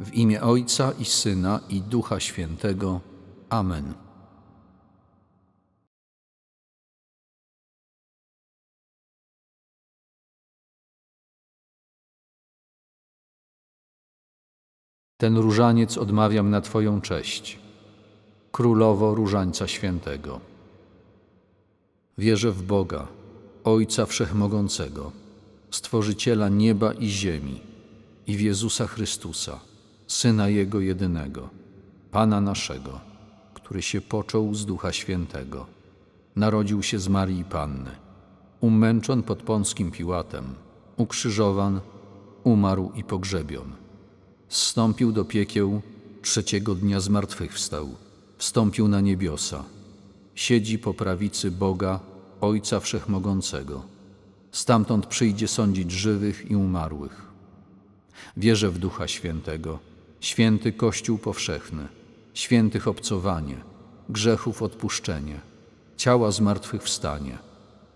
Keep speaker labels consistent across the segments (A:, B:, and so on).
A: W imię Ojca i
B: Syna
C: i Ducha Świętego. Amen. Ten różaniec odmawiam
A: na Twoją cześć, Królowo Różańca Świętego.
B: Wierzę w Boga, Ojca Wszechmogącego, Stworzyciela nieba i ziemi i w Jezusa Chrystusa, Syna Jego jedynego, Pana naszego, który się począł z Ducha Świętego. Narodził się z Marii Panny, umęczon pod Pąskim Piłatem, ukrzyżowan, umarł i pogrzebion. Wstąpił do piekieł, trzeciego dnia zmartwychwstał, wstąpił na niebiosa. Siedzi po prawicy Boga, Ojca Wszechmogącego. Stamtąd przyjdzie sądzić żywych i umarłych. Wierzę w Ducha Świętego, święty Kościół powszechny, świętych obcowanie, grzechów odpuszczenie, ciała zmartwychwstanie,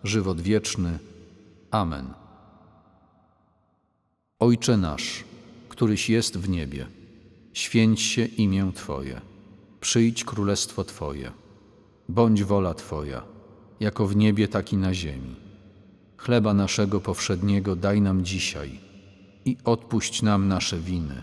B: żywot wieczny. Amen. Ojcze nasz, któryś jest w niebie, święć się imię Twoje, przyjdź królestwo Twoje, bądź wola Twoja, jako w niebie, tak i na ziemi. Chleba naszego powszedniego daj nam dzisiaj i odpuść nam nasze winy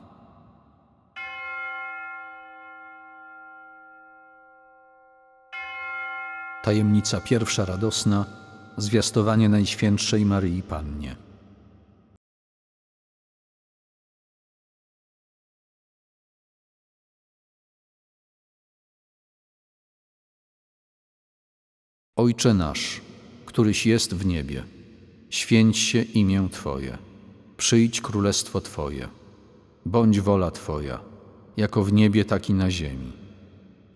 A: Tajemnica pierwsza radosna, zwiastowanie Najświętszej Maryi Pannie.
C: Ojcze nasz, któryś jest w niebie, święć
B: się imię Twoje, przyjdź królestwo Twoje, bądź wola Twoja, jako w niebie, tak i na ziemi.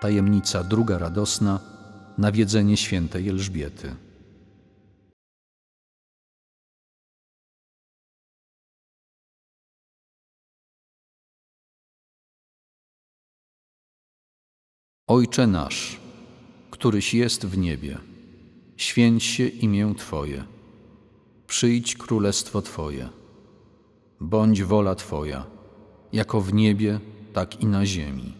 A: Tajemnica
C: druga radosna, nawiedzenie świętej Elżbiety. Ojcze
A: nasz, któryś jest w niebie, święć się imię Twoje,
B: przyjdź królestwo Twoje, bądź wola Twoja, jako w niebie, tak i na ziemi.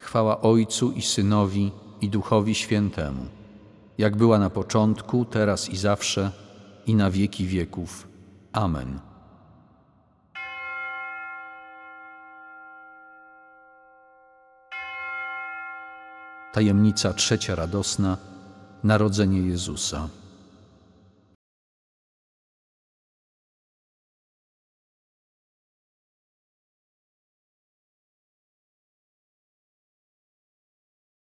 B: Chwała Ojcu i Synowi i Duchowi Świętemu, jak była na początku, teraz i zawsze, i na wieki wieków. Amen. Tajemnica trzecia radosna
C: Narodzenie Jezusa.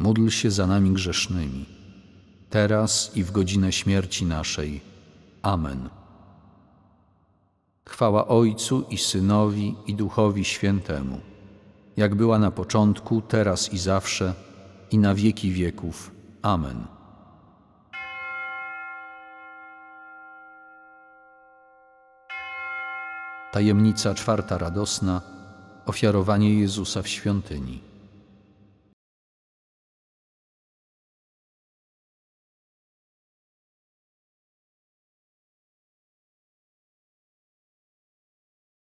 B: módl się za nami grzesznymi, teraz i w godzinę śmierci naszej. Amen. Chwała Ojcu i Synowi i Duchowi Świętemu, jak była na początku, teraz i zawsze, i na wieki wieków. Amen.
A: Tajemnica czwarta radosna ofiarowanie Jezusa w świątyni.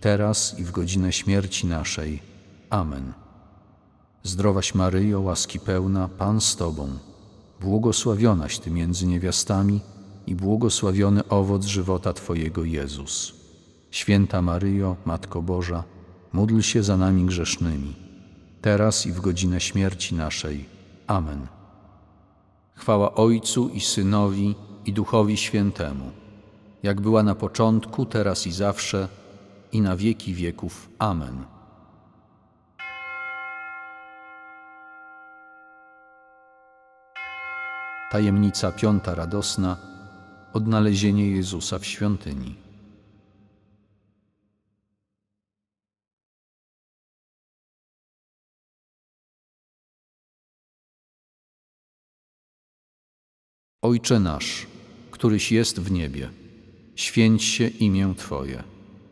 B: teraz i w godzinę śmierci naszej. Amen. Zdrowaś Maryjo, łaski pełna, Pan z Tobą. Błogosławionaś Ty między niewiastami i błogosławiony owoc żywota Twojego Jezus. Święta Maryjo, Matko Boża, módl się za nami grzesznymi, teraz i w godzinę śmierci naszej. Amen. Chwała Ojcu i Synowi i Duchowi Świętemu, jak była na początku, teraz i zawsze, i na wieki wieków. Amen. Tajemnica piąta radosna odnalezienie Jezusa w świątyni.
C: Ojcze nasz, któryś jest w niebie, święć
B: się imię Twoje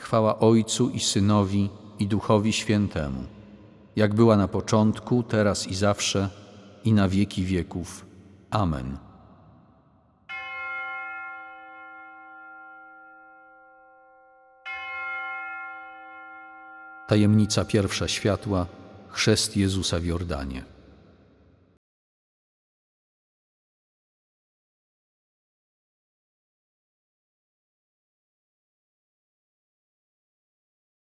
B: Chwała Ojcu i Synowi i Duchowi Świętemu, jak była na początku, teraz i zawsze, i na wieki wieków. Amen.
C: Tajemnica pierwsza światła, chrzest Jezusa w Jordanie.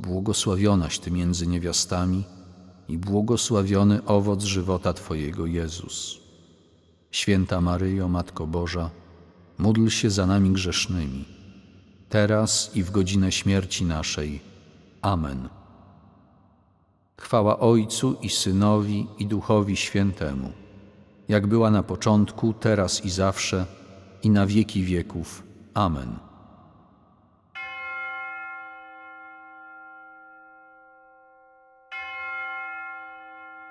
B: błogosławionaś Ty między niewiastami i błogosławiony owoc żywota Twojego Jezus. Święta Maryjo, Matko Boża, módl się za nami grzesznymi, teraz i w godzinę śmierci naszej. Amen. Chwała Ojcu i Synowi i Duchowi Świętemu, jak była na początku, teraz i zawsze, i na wieki wieków. Amen.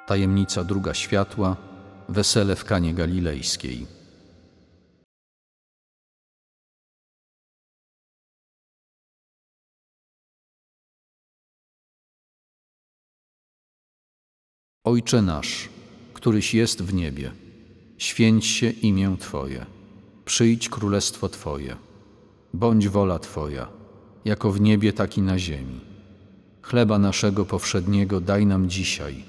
B: tajemnica druga
C: światła, wesele w Kanie Galilejskiej. Ojcze nasz,
A: któryś jest w niebie, święć się imię Twoje, przyjdź
B: królestwo Twoje, bądź wola Twoja, jako w niebie, tak i na ziemi. Chleba naszego powszedniego daj nam dzisiaj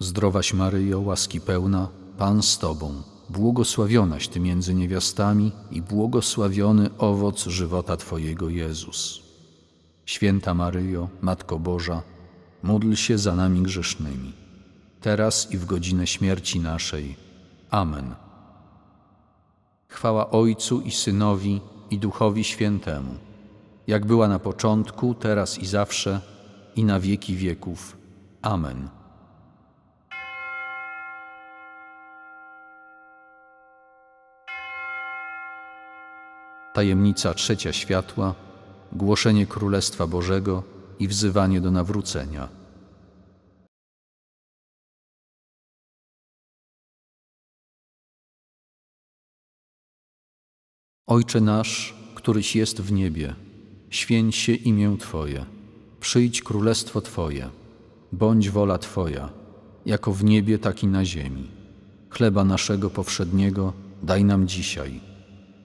B: Zdrowaś Maryjo, łaski pełna, Pan z Tobą, błogosławionaś Ty między niewiastami i błogosławiony owoc żywota Twojego Jezus. Święta Maryjo, Matko Boża, módl się za nami grzesznymi, teraz i w godzinę śmierci naszej. Amen. Chwała Ojcu i Synowi i Duchowi Świętemu, jak była na początku, teraz i zawsze, i na wieki wieków. Amen. tajemnica trzecia światła,
C: głoszenie Królestwa Bożego i wzywanie do nawrócenia. Ojcze nasz, któryś jest w niebie,
B: święć się imię Twoje, przyjdź królestwo Twoje, bądź wola Twoja, jako w niebie, tak i na ziemi. Chleba naszego powszedniego daj nam dzisiaj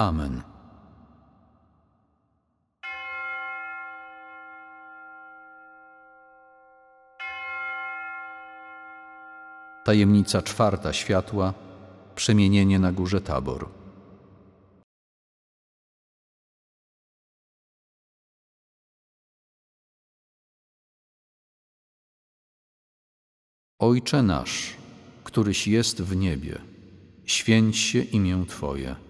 B: Amen.
A: Tajemnica czwarta światła przemienienie
C: na górze Tabor. Ojcze nasz, któryś jest w niebie, święć
B: się imię Twoje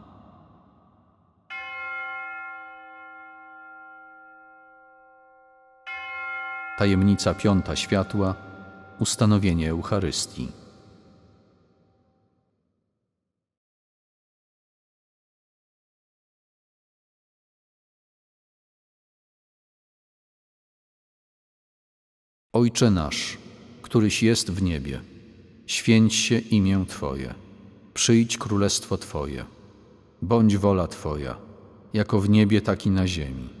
B: Tajemnica
A: piąta światła ustanowienie Eucharystii.
C: Ojcze nasz, któryś jest w niebie, święć się imię Twoje,
B: przyjdź królestwo Twoje, bądź wola Twoja, jako w niebie, tak i na ziemi.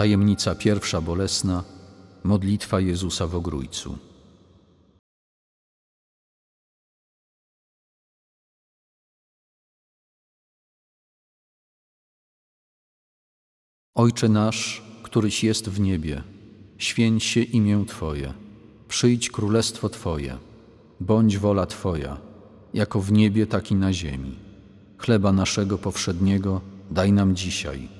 C: Tajemnica pierwsza bolesna modlitwa Jezusa w ogrójcu. Ojcze nasz,
A: któryś jest w niebie, święć się imię Twoje, przyjdź królestwo
B: Twoje, bądź wola Twoja, jako w niebie, tak i na ziemi. Chleba naszego powszedniego daj nam dzisiaj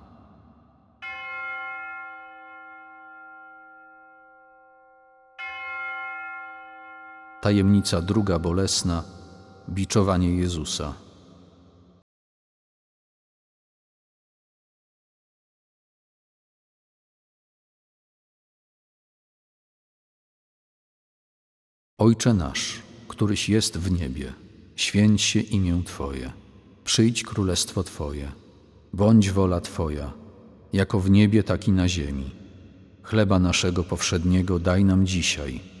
A: Tajemnica druga bolesna biczowanie
C: Jezusa. Ojcze nasz, któryś jest w niebie,
B: święć się imię Twoje, przyjdź królestwo Twoje, bądź wola Twoja, jako w niebie, tak i na ziemi. Chleba naszego powszedniego daj nam dzisiaj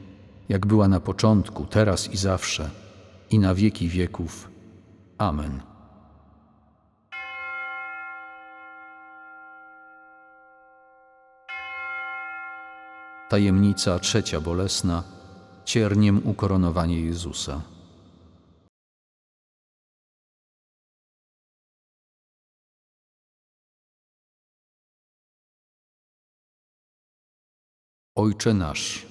B: jak była na początku, teraz i zawsze, i na wieki wieków. Amen.
A: Tajemnica trzecia bolesna cierniem ukoronowanie
C: Jezusa. Ojcze nasz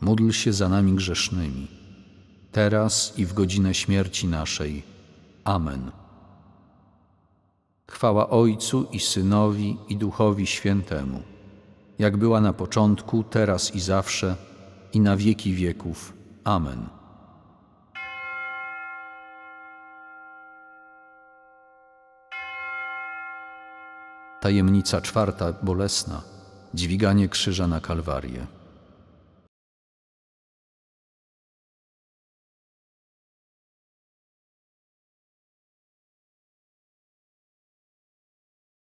B: módl się za nami grzesznymi, teraz i w godzinę śmierci naszej. Amen. Chwała Ojcu i Synowi i Duchowi Świętemu, jak była na początku, teraz i zawsze,
A: i na wieki wieków. Amen. Tajemnica
C: czwarta, bolesna, dźwiganie krzyża na Kalwarię.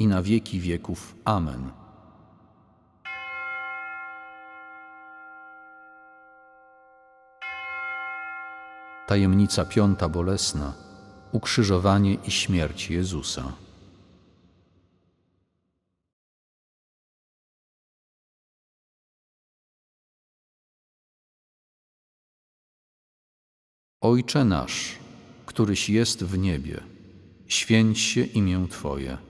B: i na wieki wieków. Amen. Tajemnica piąta
C: bolesna ukrzyżowanie i śmierć Jezusa. Ojcze nasz,
A: któryś jest w niebie, święć się imię Twoje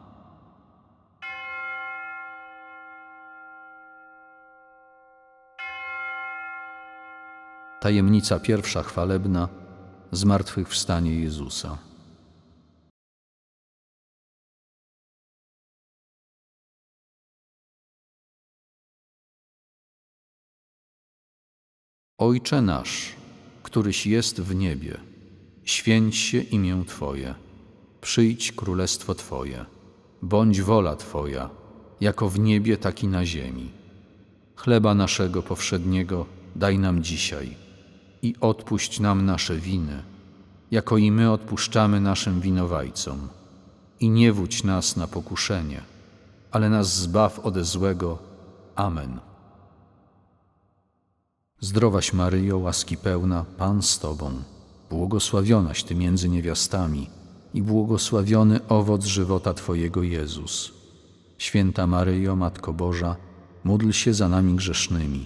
B: Tajemnica pierwsza chwalebna
C: zmartwychwstanie Jezusa. Ojcze nasz, któryś jest
A: w niebie, święć się imię Twoje, przyjdź królestwo
B: Twoje, bądź wola Twoja, jako w niebie, tak i na ziemi. Chleba naszego powszedniego daj nam dzisiaj i odpuść nam nasze winy, jako i my odpuszczamy naszym winowajcom. I nie wódź nas na pokuszenie, ale nas zbaw ode złego. Amen. Zdrowaś Maryjo, łaski pełna, Pan z Tobą, błogosławionaś Ty między niewiastami i błogosławiony owoc żywota Twojego Jezus. Święta Maryjo, Matko Boża, módl się za nami grzesznymi,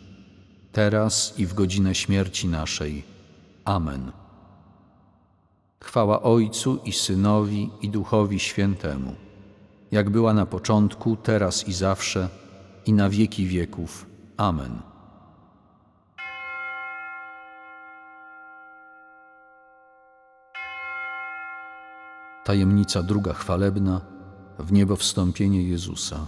B: teraz i w godzinę śmierci naszej. Amen. Chwała Ojcu i Synowi i Duchowi Świętemu, jak była na początku, teraz i zawsze, i na wieki wieków. Amen.
A: Tajemnica druga chwalebna w niebo wstąpienie
C: Jezusa.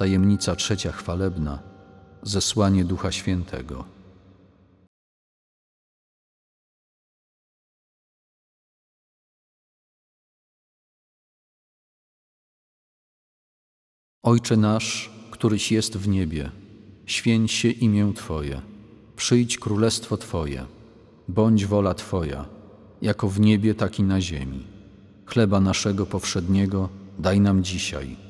A: Tajemnica trzecia chwalebna zesłanie Ducha Świętego.
C: Ojcze nasz, któryś jest w niebie, święć się imię Twoje,
B: przyjdź królestwo Twoje, bądź wola Twoja, jako w niebie, tak i na ziemi. Chleba naszego powszedniego daj nam dzisiaj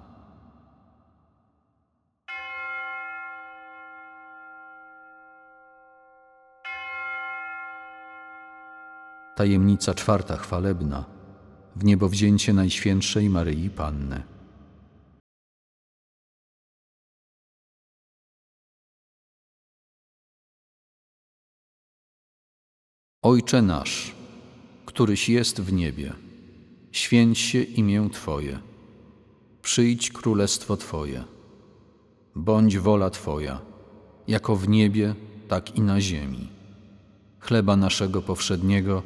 A: Tajemnica czwarta chwalebna. W niebowzięcie Najświętszej Maryi
C: Panny. Ojcze
A: nasz, któryś jest w niebie, święć się imię Twoje.
B: Przyjdź królestwo Twoje. Bądź wola Twoja, jako w niebie, tak i na ziemi. Chleba naszego powszedniego –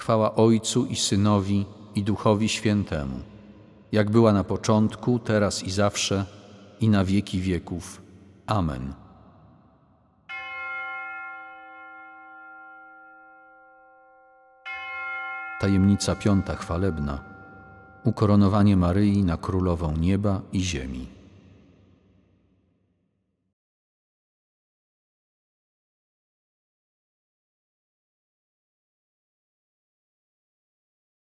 B: Chwała Ojcu i Synowi i Duchowi Świętemu, jak była na początku, teraz i zawsze, i na wieki wieków. Amen. Tajemnica piąta chwalebna.
C: Ukoronowanie Maryi na królową nieba i ziemi.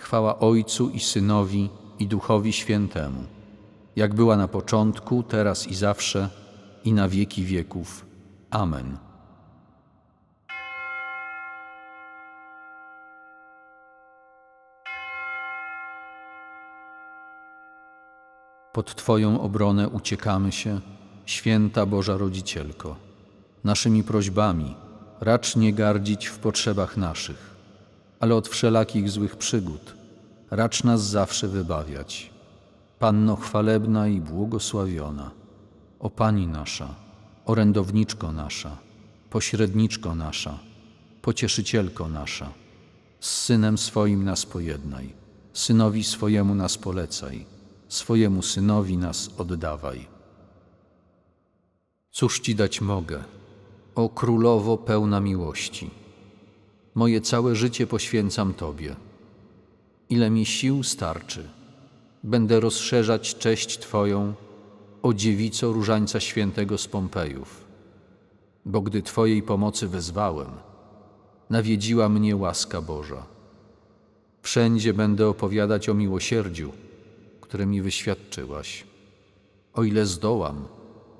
B: Chwała Ojcu i Synowi i Duchowi Świętemu, jak była na początku, teraz i zawsze, i na wieki wieków. Amen. Pod Twoją obronę uciekamy się, święta Boża Rodzicielko. Naszymi prośbami racz nie gardzić w potrzebach naszych ale od wszelakich złych przygód. Racz nas zawsze wybawiać. Panno chwalebna i błogosławiona, o Pani nasza, orędowniczko nasza, pośredniczko nasza, pocieszycielko nasza, z Synem swoim nas pojednaj, Synowi swojemu nas polecaj, swojemu Synowi nas oddawaj. Cóż Ci dać mogę, o Królowo pełna miłości? Moje całe życie poświęcam Tobie. Ile mi sił starczy, będę rozszerzać cześć Twoją, o dziewico różańca świętego z Pompejów. Bo gdy Twojej pomocy wezwałem, nawiedziła mnie łaska Boża. Wszędzie będę opowiadać o miłosierdziu, które mi wyświadczyłaś. O ile zdołam,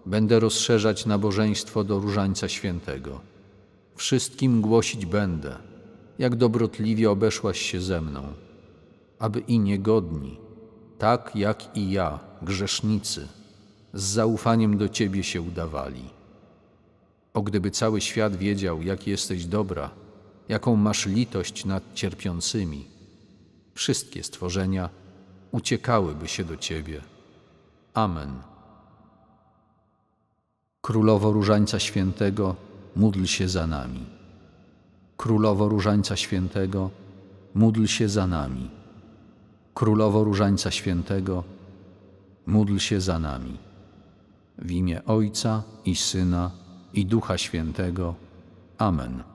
B: będę rozszerzać nabożeństwo do Różańca Świętego wszystkim głosić będę, jak dobrotliwie obeszłaś się ze mną, aby i niegodni, tak jak i ja, grzesznicy, z zaufaniem do Ciebie się udawali. O gdyby cały świat wiedział, jak jesteś dobra, jaką masz litość nad cierpiącymi, wszystkie stworzenia uciekałyby się do Ciebie. Amen. Królowo Różańca Świętego, módl się za nami. Królowo Różańca Świętego, módl się za nami. Królowo Różańca Świętego, módl się za nami. W imię Ojca i Syna i Ducha Świętego.
A: Amen.